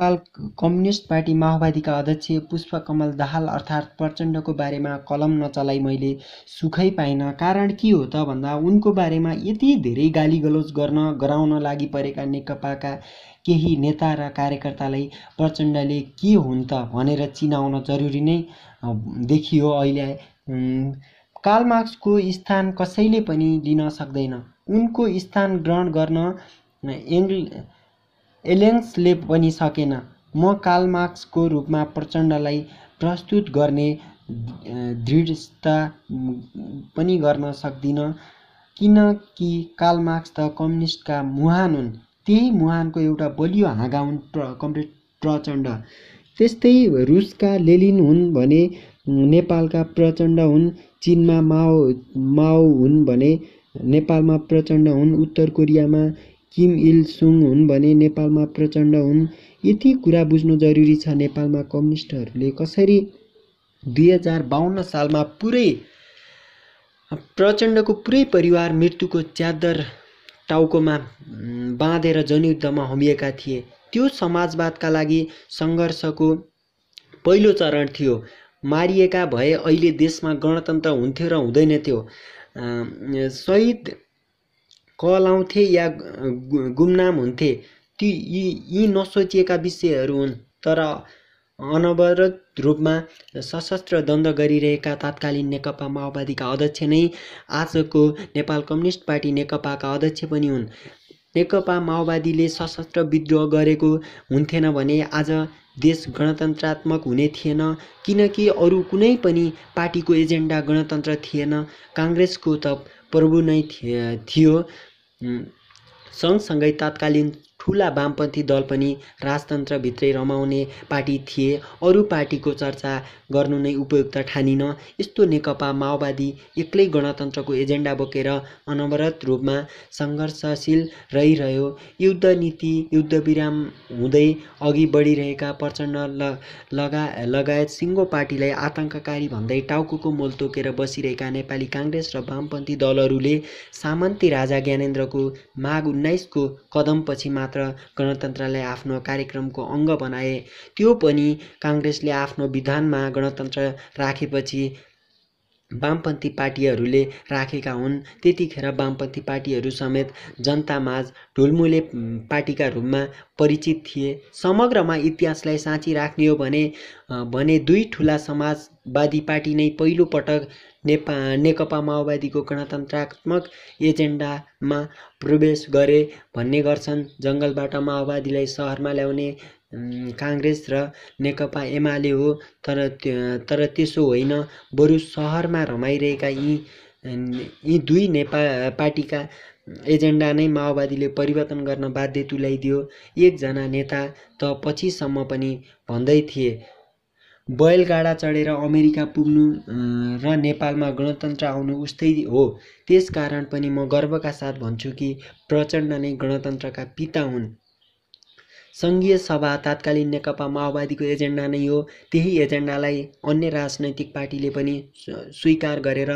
Nepal communist party माओवादीका अध्यक्ष पुष्पकमल दाहाल अर्थात् प्रचण्डको बारेमा कलम नचलाई मैले सुखै पाइनँ कारण के हो त भन्दा उनको बारेमा यति धेरै गाली गलोज गर्न गराउन लागि परेका नेकपाका केही नेता र कार्यकर्तालाई प्रचण्डले के हुन् त भनेर चिनाउन जरुरी नै देखियो अहिले कालमार्क्सको स्थान कसैले पनि लिन सक्दैन उनको स्थान ग्रहण गर्न एङ्ग्ल एलेन्सले पनि सकेन म कालमार्क्सको रूपमा प्रचण्डलाई प्रस्तुत गर्ने दृढता पनि गर्न सक्दिनँ किनकि कालमार्क्स त कम्युनिस्टका मुहान हुन् त्यही मुहानको एउटा बलियो हाँगा हुन् प्र कम्प्लिट प्रचण्ड त्यस्तै रुसका लेलिन हुन् भने नेपालका प्रचण्ड हुन् चिनमा माओ माओ हुन् भने नेपालमा प्रचण्ड हुन् उत्तर कोरियामा किम इल सुङ हुन् भने नेपालमा प्रचण्ड हुन् यति कुरा बुझ्नु जरुरी छ नेपालमा कम्युनिस्टहरूले कसरी दुई हजार बाहन्न सालमा पुरै प्रचण्डको पुरै परिवार मृत्युको च्यादर टाउकोमा बाँधेर जनयुद्धमा होमिएका थिए त्यो समाजवादका लागि सङ्घर्षको पहिलो चरण थियो मारिएका भए अहिले देशमा गणतन्त्र हुन्थ्यो र हुँदैन थियो सहिद कलाउँथे या गुमनाम हुन्थे ती यी यी नसोचिएका विषयहरू हुन् तर अनवरत रूपमा सशस्त्र द्वन्द्व गरिरहेका तात्कालीन नेकपा माओवादीका अध्यक्ष नै आजको नेपाल कम्युनिस्ट पार्टी नेकपाका अध्यक्ष पनि हुन् नेकपा माओवादीले सशस्त्र विद्रोह गरेको हुन्थेन भने आज देश गणतन्त्रात्मक हुने थिएन किनकि अरू कुनै पनि पार्टीको एजेन्डा गणतन्त्र थिएन काङ्ग्रेसको त प्रभु नै थियो सँगसँगै तात्कालीन ठुला वामपन्थी दल पनि राजतन्त्रभित्रै रमाउने पार्टी थिए अरू पार्टीको चर्चा गर्नु नै उपयुक्त ठानिन यस्तो नेकपा माओवादी एक्लै गणतन्त्रको एजेन्डा बोकेर अनवरत रूपमा सङ्घर्षशील रहिरह्यो युद्ध नीति युद्धविराम हुँदै अघि बढिरहेका प्रचण्ड ल लगा लगायत सिङ्गो पार्टीलाई आतङ्ककारी भन्दै टाउको मोल तोकेर बसिरहेका नेपाली काङ्ग्रेस र वामपन्थी दलहरूले सामन्ती राजा ज्ञानेन्द्रको माघ उन्नाइसको कदमपछि मात्र मात्र गणतन्त्रलाई आफ्नो कार्यक्रमको अङ्ग बनाए त्यो पनि काङ्ग्रेसले आफ्नो विधानमा गणतन्त्र राखेपछि वामपन्थी पार्टीहरूले राखेका हुन् त्यतिखेर वामपन्थी पार्टीहरू समेत जनतामाझ ढुलमुले पार्टीका रूपमा परिचित थिए समग्रमा इतिहासलाई साँची राख्ने हो भने भने दुई ठुला समाजवादी पार्टी नै पहिलोपटक नेपा नेकपा माओवादीको गणतन्त्रात्मक एजेन्डामा प्रवेश गरे भन्ने गर्छन् जङ्गलबाट माओवादीलाई सहरमा ल्याउने काङ्ग्रेस र नेकपा एमाले हो तर तर त्यसो होइन बरु सहरमा रमाइरहेका यी यी दुई नेपा पार्टीका एजेन्डा नै माओवादीले परिवर्तन गर्न बाध्य तुल्याइदियो एकजना नेता त पछिसम्म पनि भन्दै थिए बैलगाडा चढेर अमेरिका पुग्नु र नेपालमा गणतन्त्र आउनु उस्तै हो त्यसकारण पनि म गर्वका साथ भन्छु कि प्रचण्ड नै गणतन्त्रका पिता हुन् सङ्घीय सभा तात्कालीन नेकपा माओवादीको एजेन्डा नै हो त्यही एजेन्डालाई अन्य राजनैतिक पार्टीले पनि स्वीकार गरेर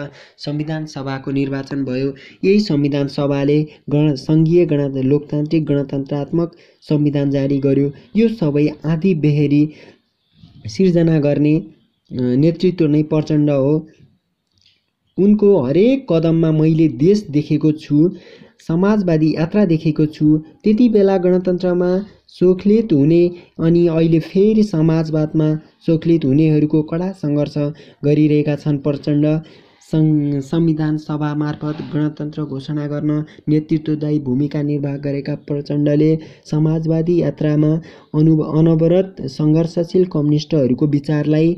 संविधान सभाको निर्वाचन भयो यही संविधान सभाले गण सङ्घीय गण लोकतान्त्रिक गणतन्त्रात्मक संविधान जारी गर्यो यो सबै आधी बेहेरी सिर्जना गर्ने नेतृत्व नै प्रचण्ड हो उनको हरेक कदममा मैले देश देखेको छु समाजवादी यात्रा देखेको छु त्यति बेला गणतन्त्रमा सोखलित हुने अनि अहिले फेरि समाजवादमा सोखलित हुनेहरूको कडा सङ्घर्ष गरिरहेका छन् प्रचण्ड संविधान सभा मार्फत गणतन्त्र घोषणा गर्न नेतृत्वदायी भूमिका निर्वाह गरेका प्रचण्डले समाजवादी यात्रामा अनु अनवरत सङ्घर्षशील कम्युनिस्टहरूको विचारलाई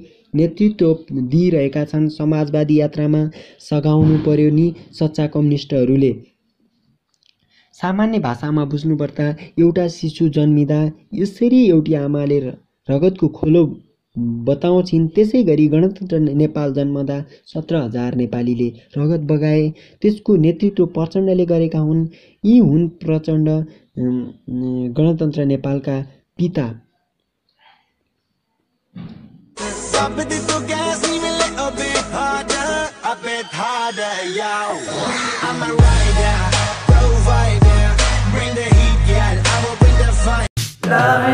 नेतृत्व दिइरहेका छन् समाजवादी यात्रामा सघाउनु पर्यो नि सच्चा कम्युनिस्टहरूले सामान्य भाषामा बुझ्नुपर्दा एउटा शिशु जन्मिँदा यसरी एउटी आमाले रगतको खोलो बताउँछिन् त्यसै गरी गणतन्त्र नेपाल जन्मदा सत्र हजार नेपालीले रगत बगाए त्यसको नेतृत्व प्रचण्डले गरेका हुन् यी हुन् प्रचण्ड गणतन्त्र नेपालका पिता love